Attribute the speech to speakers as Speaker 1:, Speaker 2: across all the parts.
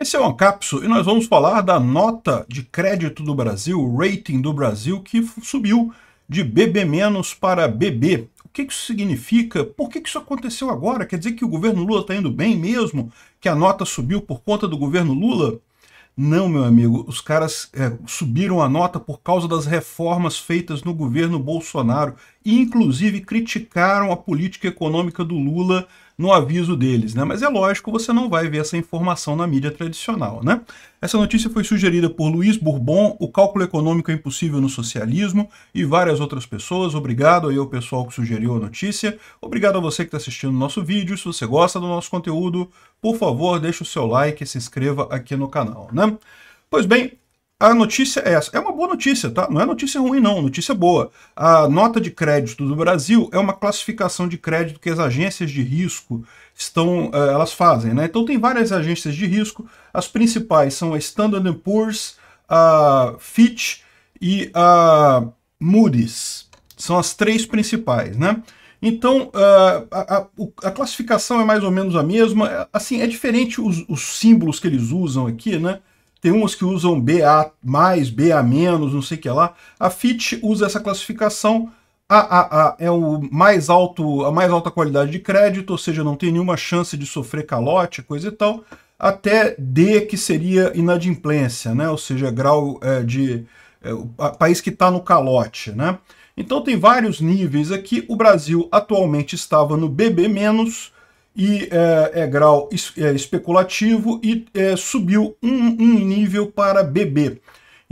Speaker 1: Esse é o Ancapso e nós vamos falar da nota de crédito do Brasil, o rating do Brasil, que subiu de BB- para BB. O que isso significa? Por que isso aconteceu agora? Quer dizer que o governo Lula está indo bem mesmo? Que a nota subiu por conta do governo Lula? Não, meu amigo, os caras é, subiram a nota por causa das reformas feitas no governo Bolsonaro e, inclusive, criticaram a política econômica do Lula no aviso deles, né? Mas é lógico, você não vai ver essa informação na mídia tradicional, né? Essa notícia foi sugerida por Luiz Bourbon, O Cálculo Econômico é Impossível no Socialismo e várias outras pessoas. Obrigado aí ao pessoal que sugeriu a notícia. Obrigado a você que está assistindo o nosso vídeo. Se você gosta do nosso conteúdo, por favor, deixe o seu like e se inscreva aqui no canal, né? Pois bem, a notícia é essa. É uma boa notícia, tá? Não é notícia ruim, não. Notícia boa. A nota de crédito do Brasil é uma classificação de crédito que as agências de risco estão, eh, elas fazem, né? Então tem várias agências de risco. As principais são a Standard Poor's, a Fitch e a Moody's. São as três principais, né? Então, eh, a, a, a, classificação é mais ou menos a mesma. Assim, é diferente os, os símbolos que eles usam aqui, né? tem uns que usam BA+, BA-, não sei o que lá. A FIT usa essa classificação, AAA é o mais alto, a mais alta qualidade de crédito, ou seja, não tem nenhuma chance de sofrer calote, coisa e tal, até D, que seria inadimplência, né? ou seja, grau é, de... É, o país que está no calote, né? Então tem vários níveis aqui. O Brasil atualmente estava no BB-, e é, é grau es, é, especulativo e é, subiu um, um, nível para BB.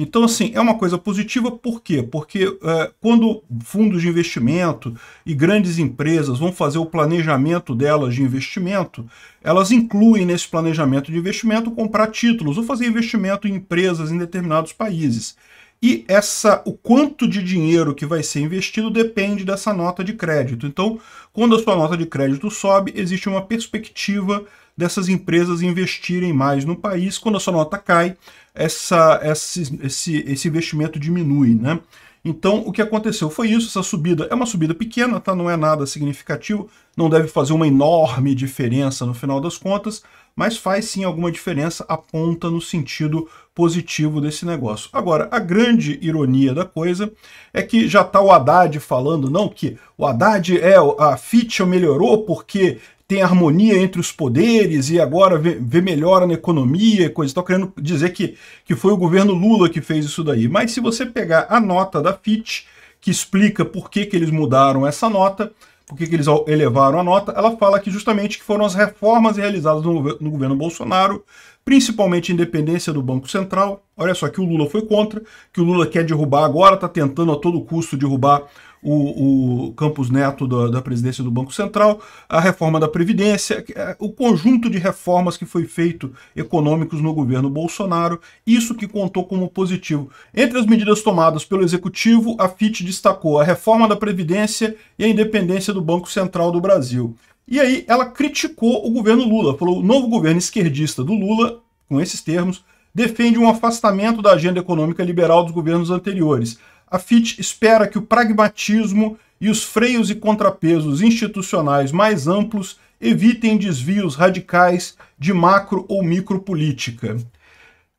Speaker 1: Então, assim, é uma coisa positiva, por quê? Porque é, quando fundos de investimento e grandes empresas vão fazer o planejamento delas de investimento, elas incluem nesse planejamento de investimento comprar títulos ou fazer investimento em empresas em determinados países. E essa, o quanto de dinheiro que vai ser investido depende dessa nota de crédito. Então, quando a sua nota de crédito sobe, existe uma perspectiva dessas empresas investirem mais no país. Quando a sua nota cai, essa, esse, esse, esse investimento diminui, né? Então, o que aconteceu foi isso, essa subida é uma subida pequena, tá? não é nada significativo, não deve fazer uma enorme diferença no final das contas, mas faz sim alguma diferença, aponta no sentido positivo desse negócio. Agora, a grande ironia da coisa é que já está o Haddad falando, não, que o Haddad é a Fitch melhorou porque tem harmonia entre os poderes e agora vê, vê melhora na economia e coisa. Estão querendo dizer que, que foi o governo Lula que fez isso daí. Mas se você pegar a nota da Fitch que explica por que, que eles mudaram essa nota, por que, que eles elevaram a nota, ela fala que justamente que foram as reformas realizadas no, no governo Bolsonaro, principalmente a independência do Banco Central. Olha só que o Lula foi contra, que o Lula quer derrubar agora, está tentando a todo custo derrubar o, o Campos Neto da, da, presidência do Banco Central, a reforma da Previdência, é o conjunto de reformas que foi feito econômicos no governo Bolsonaro, isso que contou como positivo. Entre as medidas tomadas pelo Executivo, a FIT destacou a reforma da Previdência e a independência do Banco Central do Brasil. E aí ela criticou o governo Lula, falou o novo governo esquerdista do Lula, com esses termos, defende um afastamento da agenda econômica liberal dos governos anteriores a FIT espera que o pragmatismo e os freios e contrapesos institucionais mais amplos evitem desvios radicais de macro ou micropolítica.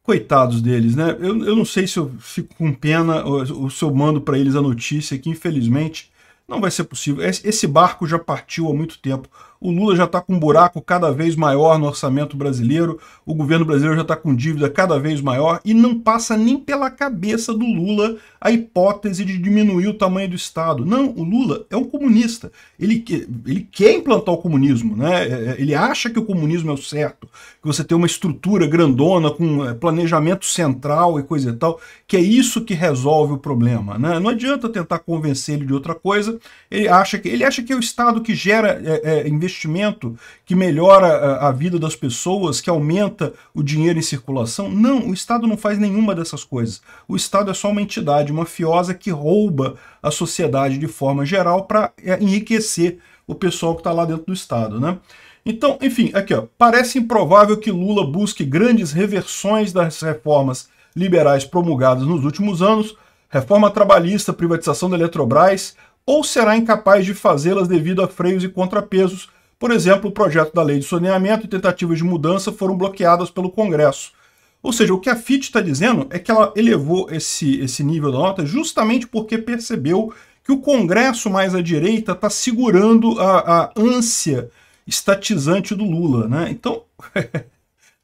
Speaker 1: Coitados deles, né? Eu, eu não sei se eu fico com pena ou, ou se eu mando para eles a notícia que, infelizmente, não vai ser possível. Esse barco já partiu há muito tempo. O Lula já está com um buraco cada vez maior no orçamento brasileiro, o governo brasileiro já está com dívida cada vez maior e não passa nem pela cabeça do Lula a hipótese de diminuir o tamanho do Estado. Não, o Lula é um comunista. Ele, ele quer implantar o comunismo, né? É, é, ele acha que o comunismo é o certo, que você tem uma estrutura grandona com é, planejamento central e coisa e tal, que é isso que resolve o problema. Né? Não adianta tentar convencer ele de outra coisa, ele acha que, ele acha que é o Estado que gera é, é, investimento que melhora a, vida das pessoas, que aumenta o dinheiro em circulação. Não, o Estado não faz nenhuma dessas coisas. O Estado é só uma entidade mafiosa que rouba a sociedade de forma geral para é, enriquecer o pessoal que está lá dentro do Estado, né? Então, enfim, aqui ó, parece improvável que Lula busque grandes reversões das reformas liberais promulgadas nos últimos anos, reforma trabalhista, privatização da Eletrobras, ou será incapaz de fazê-las devido a freios e contrapesos por exemplo, o projeto da lei de saneamento e tentativas de mudança foram bloqueadas pelo Congresso. Ou seja, o que a FIT está dizendo é que ela elevou esse, esse nível da nota justamente porque percebeu que o Congresso mais à direita está segurando a, a ânsia estatizante do Lula. Né? Então,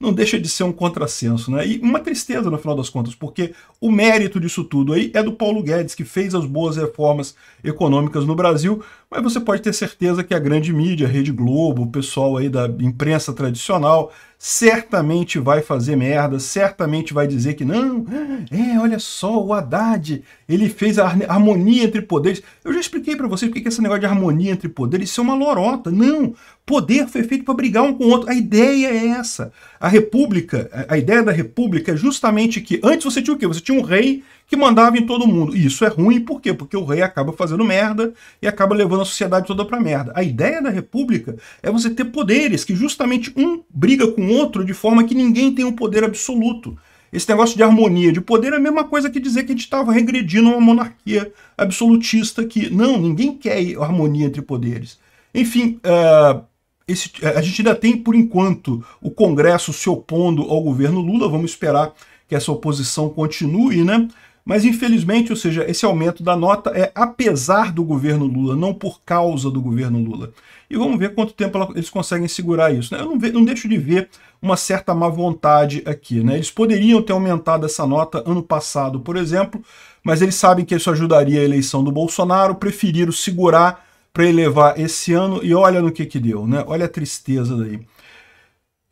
Speaker 1: não deixa de ser um contrassenso, né? E uma tristeza no final das contas, porque o mérito disso tudo aí é do Paulo Guedes, que fez as boas reformas econômicas no Brasil, mas você pode ter certeza que a grande mídia, a Rede Globo, o pessoal aí da imprensa tradicional, certamente vai fazer merda, certamente vai dizer que não, é, olha só, o Haddad, ele fez a harmonia entre poderes. Eu já expliquei para vocês porque que é esse negócio de harmonia entre poderes, isso é uma lorota. Não, poder foi feito para brigar um com o outro. A ideia é essa. A república, a ideia da república é justamente que antes você tinha o quê? Você tinha um rei que mandava em todo mundo. E isso é ruim, por quê? Porque o rei acaba fazendo merda e acaba levando a sociedade toda para merda. A ideia da república é você ter poderes que justamente um briga com o outro de forma que ninguém tem um poder absoluto. Esse negócio de harmonia de poder é a mesma coisa que dizer que a gente estava regredindo uma monarquia absolutista que, não, ninguém quer harmonia entre poderes. Enfim, uh, esse, eh, a gente ainda tem, por enquanto, o Congresso se opondo ao governo Lula. Vamos esperar que essa oposição continue, né? Mas infelizmente, ou seja, esse aumento da nota é apesar do governo Lula, não por causa do governo Lula. E vamos ver quanto tempo eles conseguem segurar isso. Né? Eu não, não deixo de ver uma certa má vontade aqui. Né? Eles poderiam ter aumentado essa nota ano passado, por exemplo, mas eles sabem que isso ajudaria a eleição do Bolsonaro, preferiram segurar para elevar esse ano e olha no que que deu, né? Olha a tristeza daí.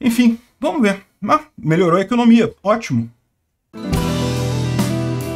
Speaker 1: Enfim, vamos ver. Ah, melhorou a economia, ótimo.